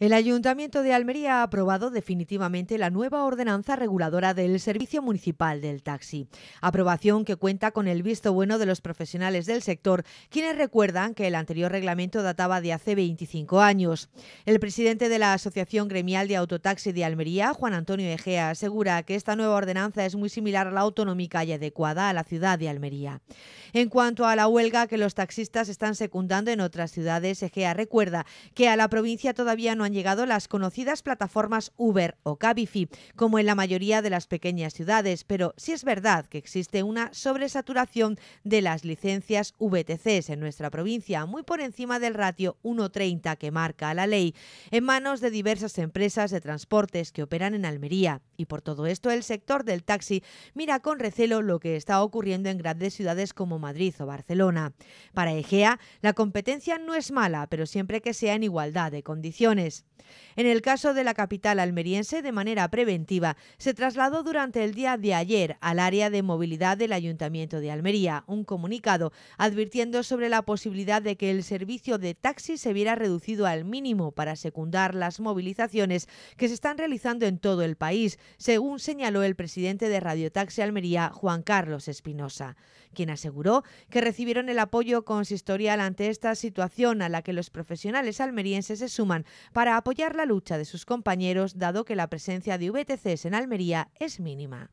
El Ayuntamiento de Almería ha aprobado definitivamente la nueva ordenanza reguladora del servicio municipal del taxi. Aprobación que cuenta con el visto bueno de los profesionales del sector, quienes recuerdan que el anterior reglamento databa de hace 25 años. El presidente de la Asociación Gremial de Autotaxi de Almería, Juan Antonio Egea, asegura que esta nueva ordenanza es muy similar a la autonómica y adecuada a la ciudad de Almería. En cuanto a la huelga que los taxistas están secundando en otras ciudades, Egea recuerda que a la provincia todavía no han llegado las conocidas plataformas Uber o Cabify, como en la mayoría de las pequeñas ciudades, pero sí es verdad que existe una sobresaturación de las licencias VTCs en nuestra provincia, muy por encima del ratio 1.30 que marca la ley, en manos de diversas empresas de transportes que operan en Almería. Y por todo esto, el sector del taxi mira con recelo lo que está ocurriendo en grandes ciudades como Madrid o Barcelona. Para Egea, la competencia no es mala, pero siempre que sea en igualdad de condiciones. En el caso de la capital almeriense, de manera preventiva, se trasladó durante el día de ayer al área de movilidad del Ayuntamiento de Almería un comunicado advirtiendo sobre la posibilidad de que el servicio de taxi se viera reducido al mínimo para secundar las movilizaciones que se están realizando en todo el país, según señaló el presidente de Radio Taxi Almería, Juan Carlos Espinosa, quien aseguró que recibieron el apoyo consistorial ante esta situación a la que los profesionales almerienses se suman para apoyar la lucha de sus compañeros, dado que la presencia de VTCs en Almería es mínima.